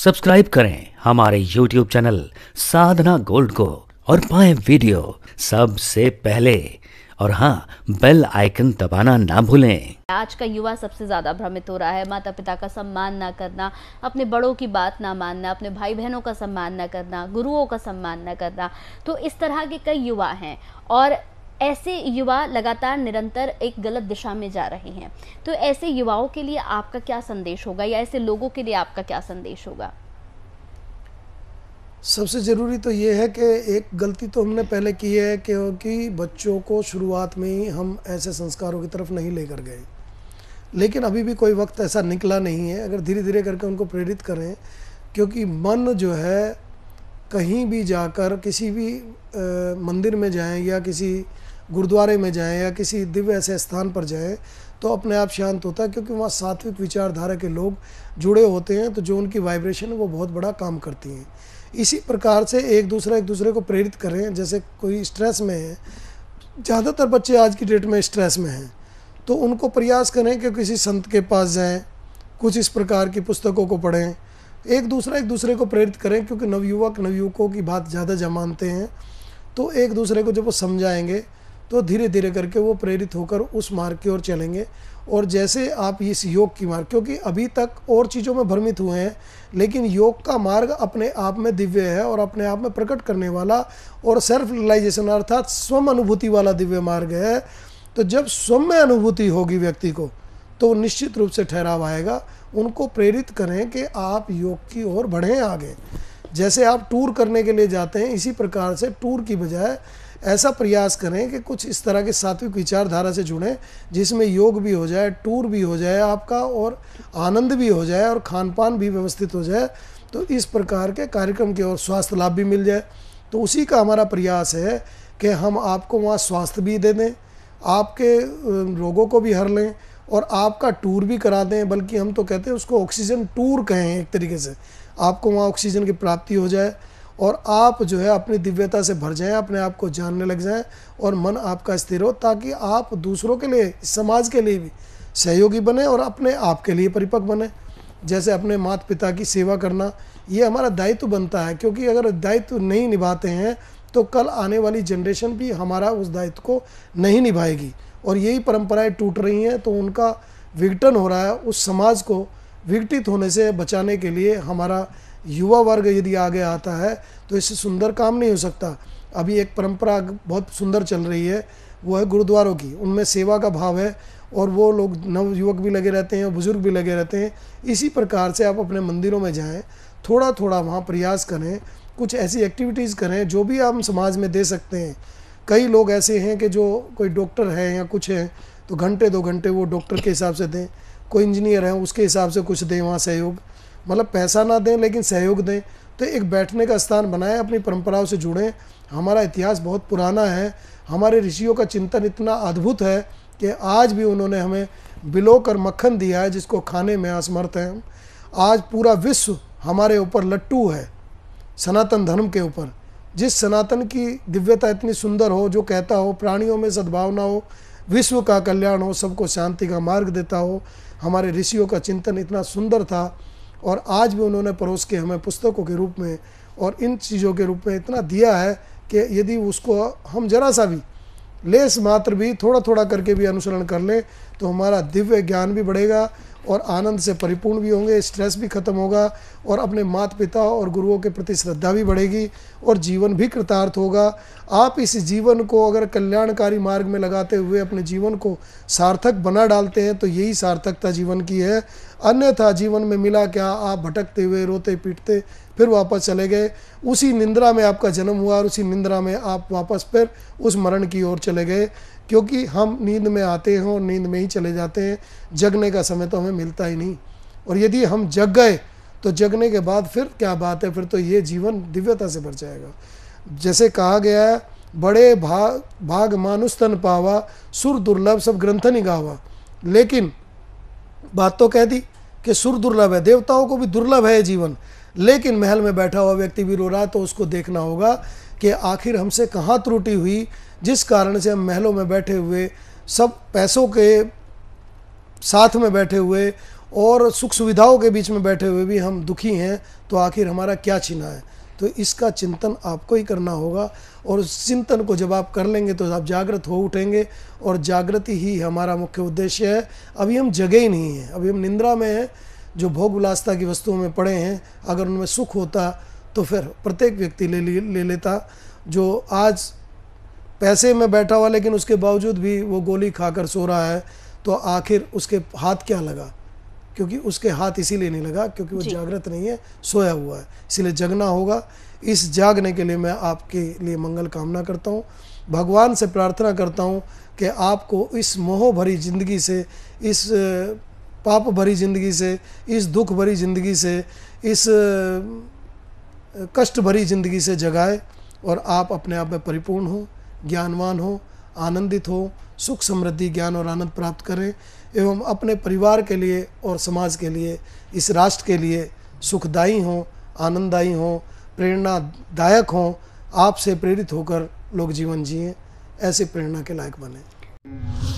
subscribe करें हमारे YouTube channel साधना gold को और पाए वीडियो सबसे पहले और हाँ बेल आइकन दबाना ना भूलें आज का युवा सबसे ज़्यादा भ्रमित हो रहा है माता पिता का सम्मान ना करना अपने बड़ों की बात ना मानना अपने भाई बहनों का सम्मान ना करना गुरुओं का सम्मान ना करना तो इस तरह के कई युवा हैं और ऐसे युवा लगातार निरंतर एक गलत दिशा में जा रहे हैं तो ऐसे युवाओं के लिए आपका क्या संदेश होगा या ऐसे लोगों के लिए आपका क्या संदेश होगा सबसे ज़रूरी तो ये है कि एक गलती तो हमने पहले की है क्योंकि बच्चों को शुरुआत में ही हम ऐसे संस्कारों की तरफ नहीं लेकर गए लेकिन अभी भी कोई वक्त ऐसा निकला नहीं है अगर धीरे धीरे करके उनको प्रेरित करें क्योंकि मन जो है कहीं भी जाकर किसी भी आ, मंदिर में जाएं या किसी गुरुद्वारे में जाएं या किसी दिव्य ऐसे स्थान पर जाएं तो अपने आप शांत होता है क्योंकि वहाँ सात्विक विचारधारा के लोग जुड़े होते हैं तो जो उनकी वाइब्रेशन है वो बहुत बड़ा काम करती हैं इसी प्रकार से एक दूसरा एक दूसरे को प्रेरित करें जैसे कोई स्ट्रेस में है ज़्यादातर बच्चे आज की डेट में स्ट्रेस में हैं तो उनको प्रयास करें कि किसी संत के पास जाएं कुछ इस प्रकार की पुस्तकों को पढ़ें एक दूसरा एक दूसरे को प्रेरित करें क्योंकि नवयुवक नवयुवकों की बात ज़्यादा जमानते हैं तो एक दूसरे को जब वो समझाएंगे तो धीरे धीरे करके वो प्रेरित होकर उस मार्ग की ओर चलेंगे और जैसे आप इस योग की मार्ग क्योंकि अभी तक और चीज़ों में भ्रमित हुए हैं लेकिन योग का मार्ग अपने आप में दिव्य है और अपने आप में प्रकट करने वाला और सेल्फ रिलाइजेशन अर्थात स्वम अनुभूति वाला दिव्य मार्ग है तो जब स्वम में अनुभूति होगी व्यक्ति को तो निश्चित रूप से ठहराव आएगा उनको प्रेरित करें कि आप योग की ओर बढ़ें आगे जैसे आप टूर करने के लिए जाते हैं इसी प्रकार से टूर की बजाय ऐसा प्रयास करें कि कुछ इस तरह के सात्विक विचारधारा से जुड़ें जिसमें योग भी हो जाए टूर भी हो जाए आपका और आनंद भी हो जाए और खान पान भी व्यवस्थित हो जाए तो इस प्रकार के कार्यक्रम के और स्वास्थ्य लाभ भी मिल जाए तो उसी का हमारा प्रयास है कि हम आपको वहाँ स्वास्थ्य भी दे दें आपके रोगों को भी हर लें और आपका टूर भी करा दें बल्कि हम तो कहते हैं उसको ऑक्सीजन टूर कहें एक तरीके से आपको वहाँ ऑक्सीजन की प्राप्ति हो जाए और आप जो है अपनी दिव्यता से भर जाएं अपने आप को जानने लग जाएं और मन आपका स्थिर हो ताकि आप दूसरों के लिए समाज के लिए भी सहयोगी बने और अपने आप के लिए परिपक्व बने जैसे अपने माता पिता की सेवा करना ये हमारा दायित्व बनता है क्योंकि अगर दायित्व नहीं निभाते हैं तो कल आने वाली जनरेशन भी हमारा उस दायित्व को नहीं निभाएगी और यही परंपराएं टूट रही हैं तो उनका विघटन हो रहा है उस समाज को विघटित होने से बचाने के लिए हमारा युवा वर्ग यदि आगे आता है तो इससे सुंदर काम नहीं हो सकता अभी एक परंपरा बहुत सुंदर चल रही है वो है गुरुद्वारों की उनमें सेवा का भाव है और वो लोग नव युवक भी लगे रहते हैं और बुज़ुर्ग भी लगे रहते हैं इसी प्रकार से आप अपने मंदिरों में जाएं थोड़ा थोड़ा वहाँ प्रयास करें कुछ ऐसी एक्टिविटीज़ करें जो भी हम समाज में दे सकते हैं कई लोग ऐसे हैं कि जो कोई डॉक्टर है या कुछ हैं तो घंटे दो घंटे वो डॉक्टर के हिसाब से दें कोई इंजीनियर है उसके हिसाब से कुछ दें वहाँ सहयोग मतलब पैसा ना दें लेकिन सहयोग दें तो एक बैठने का स्थान बनाएं अपनी परंपराओं से जुड़ें हमारा इतिहास बहुत पुराना है हमारे ऋषियों का चिंतन इतना अद्भुत है कि आज भी उन्होंने हमें बिलो कर मक्खन दिया है जिसको खाने में असमर्थ हैं आज पूरा विश्व हमारे ऊपर लट्टू है सनातन धर्म के ऊपर जिस सनातन की दिव्यता इतनी सुंदर हो जो कहता हो प्राणियों में सद्भावना हो विश्व का कल्याण हो सबको शांति का मार्ग देता हो हमारे ऋषियों का चिंतन इतना सुंदर था और आज भी उन्होंने परोस के हमें पुस्तकों के रूप में और इन चीज़ों के रूप में इतना दिया है कि यदि उसको हम जरा सा भी लेस मात्र भी थोड़ा थोड़ा करके भी अनुसरण कर लें तो हमारा दिव्य ज्ञान भी बढ़ेगा और आनंद से परिपूर्ण भी होंगे स्ट्रेस भी खत्म होगा और अपने माता पिता और गुरुओं के प्रति श्रद्धा भी बढ़ेगी और जीवन भी कृतार्थ होगा आप इस जीवन को अगर कल्याणकारी मार्ग में लगाते हुए अपने जीवन को सार्थक बना डालते हैं तो यही सार्थकता जीवन की है अन्यथा जीवन में मिला क्या आप भटकते हुए रोते पीटते फिर वापस चले गए उसी निंद्रा में आपका जन्म हुआ और उसी निंद्रा में आप वापस फिर उस मरण की ओर चले गए क्योंकि हम नींद में आते हैं और नींद में ही चले जाते हैं जगने का समय तो हमें मिलता ही नहीं और यदि हम जग गए तो जगने के बाद फिर क्या बात है फिर तो ये जीवन दिव्यता से भर जाएगा जैसे कहा गया है बड़े भाग भाग मानुष तन पावा सुर दुर्लभ सब ग्रंथन ही गावा लेकिन बात तो कह दी कि सुर दुर्लभ है देवताओं को भी दुर्लभ है जीवन लेकिन महल में बैठा हुआ व्यक्ति भी रो रहा है तो उसको देखना होगा कि आखिर हमसे कहाँ त्रुटि हुई जिस कारण से हम महलों में बैठे हुए सब पैसों के साथ में बैठे हुए और सुख सुविधाओं के बीच में बैठे हुए भी हम दुखी हैं तो आखिर हमारा क्या छीना है तो इसका चिंतन आपको ही करना होगा और उस चिंतन को जब आप कर लेंगे तो आप जागृत हो उठेंगे और जागृति ही हमारा मुख्य उद्देश्य है अभी हम जगह ही नहीं हैं अभी हम निंद्रा में हैं जो भोग उलासता की वस्तुओं में पड़े हैं अगर उनमें सुख होता तो फिर प्रत्येक व्यक्ति ले ले लेता जो आज पैसे में बैठा हुआ लेकिन उसके बावजूद भी वो गोली खाकर सो रहा है तो आखिर उसके हाथ क्या लगा क्योंकि उसके हाथ इसीलिए नहीं लगा क्योंकि वो जागृत नहीं है सोया हुआ है इसीलिए जगना होगा इस जागने के लिए मैं आपके लिए मंगल कामना करता हूँ भगवान से प्रार्थना करता हूँ कि आपको इस मोह भरी ज़िंदगी से इस पाप भरी ज़िंदगी से इस दुख भरी ज़िंदगी से इस कष्ट भरी ज़िंदगी से जगाए और आप अपने आप में परिपूर्ण हो ज्ञानवान हो आनंदित हो सुख समृद्धि ज्ञान और आनंद प्राप्त करें एवं अपने परिवार के लिए और समाज के लिए इस राष्ट्र के लिए सुखदायी हों आनंददायी हों प्रेरणादायक हों आपसे प्रेरित होकर लोग जीवन जिए ऐसे प्रेरणा के लायक बने